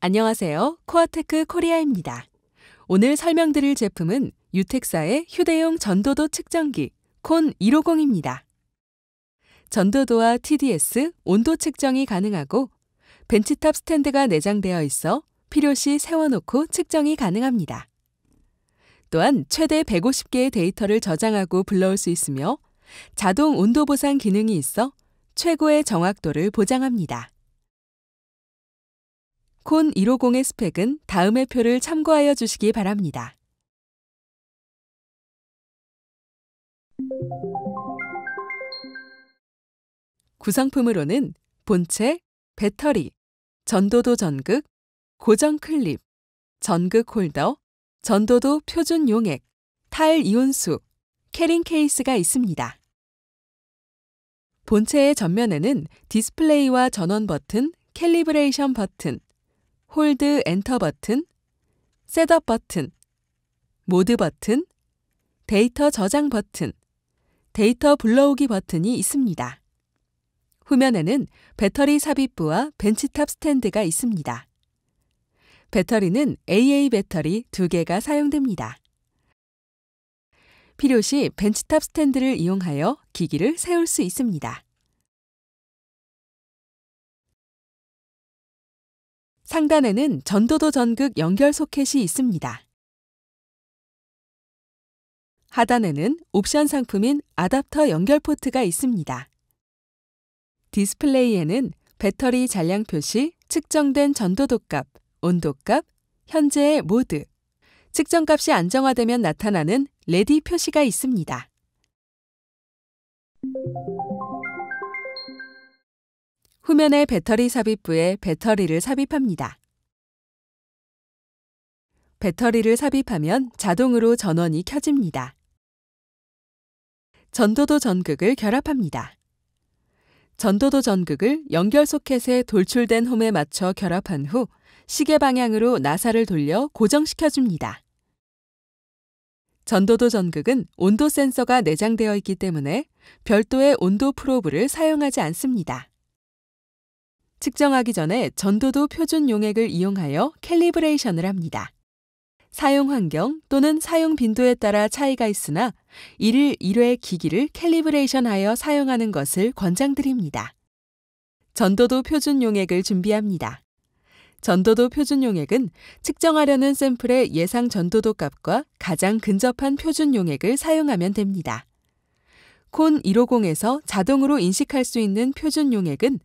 안녕하세요. 코아테크 코리아입니다. 오늘 설명드릴 제품은 유택사의 휴대용 전도도 측정기 콘 150입니다. 전도도와 TDS 온도 측정이 가능하고 벤치탑 스탠드가 내장되어 있어 필요시 세워놓고 측정이 가능합니다. 또한 최대 150개의 데이터를 저장하고 불러올 수 있으며 자동 온도 보상 기능이 있어 최고의 정확도를 보장합니다. 콘 150의 스펙은 다음의 표를 참고하여 주시기 바랍니다. 구성품으로는 본체, 배터리, 전도도 전극, 고정 클립, 전극 홀더, 전도도 표준 용액, 탈 이온수, 캐링 케이스가 있습니다. 본체의 전면에는 디스플레이와 전원 버튼, 캘리브레이션 버튼, 홀드 엔터 버튼, 셋업 버튼, 모드 버튼, 데이터 저장 버튼, 데이터 불러오기 버튼이 있습니다. 후면에는 배터리 삽입부와 벤치탑 스탠드가 있습니다. 배터리는 AA 배터리 2개가 사용됩니다. 필요시 벤치탑 스탠드를 이용하여 기기를 세울 수 있습니다. 상단에는 전도도 전극 연결 소켓이 있습니다. 하단에는 옵션 상품인 아답터 연결 포트가 있습니다. 디스플레이에는 배터리 잔량 표시, 측정된 전도도값, 온도값, 현재의 모드, 측정값이 안정화되면 나타나는 레디 표시가 있습니다. 후면의 배터리 삽입부에 배터리를 삽입합니다. 배터리를 삽입하면 자동으로 전원이 켜집니다. 전도도 전극을 결합합니다. 전도도 전극을 연결 소켓에 돌출된 홈에 맞춰 결합한 후 시계 방향으로 나사를 돌려 고정시켜 줍니다. 전도도 전극은 온도 센서가 내장되어 있기 때문에 별도의 온도 프로브를 사용하지 않습니다. 측정하기 전에 전도도 표준 용액을 이용하여 캘리브레이션을 합니다. 사용 환경 또는 사용 빈도에 따라 차이가 있으나 1일 1회 기기를 캘리브레이션하여 사용하는 것을 권장드립니다. 전도도 표준 용액을 준비합니다. 전도도 표준 용액은 측정하려는 샘플의 예상 전도도 값과 가장 근접한 표준 용액을 사용하면 됩니다. 콘 150에서 자동으로 인식할 수 있는 표준 용액은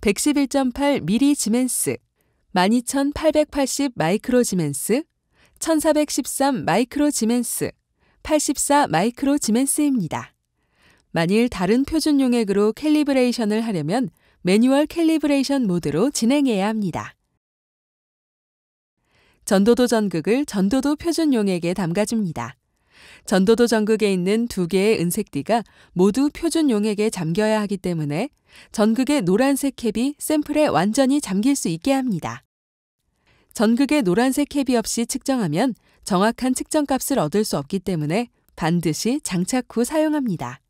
111.8 미리 지멘스, 12,880 마이크로 지멘스, 1413 마이크로 지멘스, 84 마이크로 지멘스입니다. 만일 다른 표준 용액으로 캘리브레이션을 하려면 매뉴얼 캘리브레이션 모드로 진행해야 합니다. 전도도 전극을 전도도 표준 용액에 담가줍니다. 전도도 전극에 있는 두 개의 은색띠가 모두 표준 용액에 잠겨야 하기 때문에 전극의 노란색 캡이 샘플에 완전히 잠길 수 있게 합니다. 전극의 노란색 캡이 없이 측정하면 정확한 측정값을 얻을 수 없기 때문에 반드시 장착 후 사용합니다.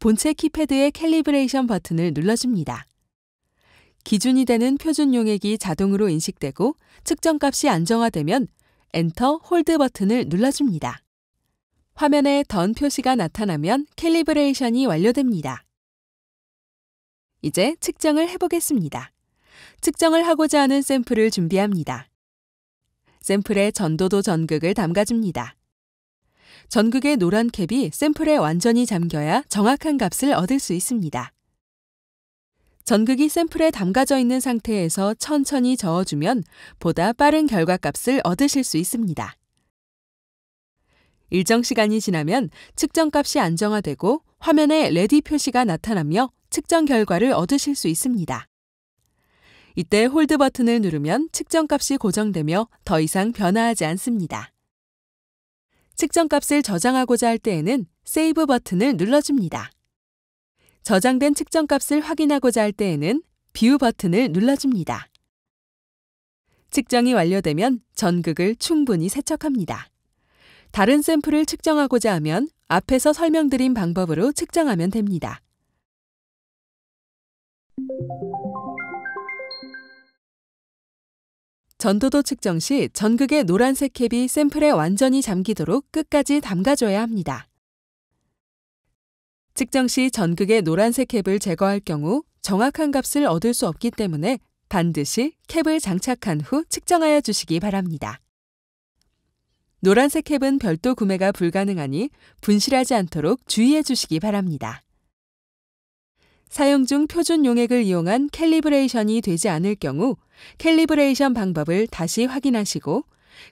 본체 키패드의 캘리브레이션 버튼을 눌러줍니다. 기준이 되는 표준 용액이 자동으로 인식되고 측정값이 안정화되면 엔터 홀드 버튼을 눌러줍니다. 화면에 던 표시가 나타나면 캘리브레이션이 완료됩니다. 이제 측정을 해보겠습니다. 측정을 하고자 하는 샘플을 준비합니다. 샘플에 전도도 전극을 담가줍니다. 전극의 노란 캡이 샘플에 완전히 잠겨야 정확한 값을 얻을 수 있습니다. 전극이 샘플에 담가져 있는 상태에서 천천히 저어주면 보다 빠른 결과값을 얻으실 수 있습니다. 일정 시간이 지나면 측정값이 안정화되고 화면에 레디 표시가 나타나며 측정 결과를 얻으실 수 있습니다. 이때 홀드 버튼을 누르면 측정값이 고정되며 더 이상 변화하지 않습니다. 측정값을 저장하고자 할 때에는 세이브 버튼을 눌러줍니다. 저장된 측정값을 확인하고자 할 때에는 뷰 버튼을 눌러줍니다. 측정이 완료되면 전극을 충분히 세척합니다. 다른 샘플을 측정하고자 하면 앞에서 설명드린 방법으로 측정하면 됩니다. 전도도 측정 시 전극의 노란색 캡이 샘플에 완전히 잠기도록 끝까지 담가줘야 합니다. 측정 시 전극의 노란색 캡을 제거할 경우 정확한 값을 얻을 수 없기 때문에 반드시 캡을 장착한 후 측정하여 주시기 바랍니다. 노란색 캡은 별도 구매가 불가능하니 분실하지 않도록 주의해 주시기 바랍니다. 사용 중 표준 용액을 이용한 캘리브레이션이 되지 않을 경우 캘리브레이션 방법을 다시 확인하시고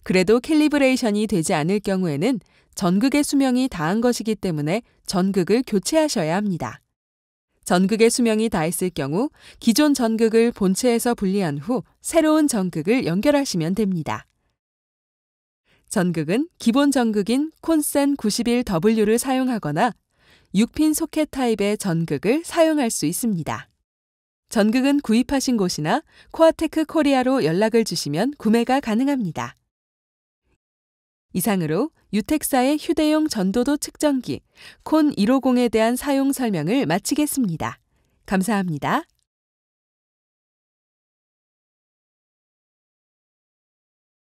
그래도 캘리브레이션이 되지 않을 경우에는 전극의 수명이 다한 것이기 때문에 전극을 교체하셔야 합니다. 전극의 수명이 다했을 경우 기존 전극을 본체에서 분리한 후 새로운 전극을 연결하시면 됩니다. 전극은 기본 전극인 콘센 91W를 사용하거나 6핀 소켓 타입의 전극을 사용할 수 있습니다. 전극은 구입하신 곳이나 코아테크 코리아로 연락을 주시면 구매가 가능합니다. 이상으로 유택사의 휴대용 전도도 측정기 콘 150에 대한 사용 설명을 마치겠습니다. 감사합니다.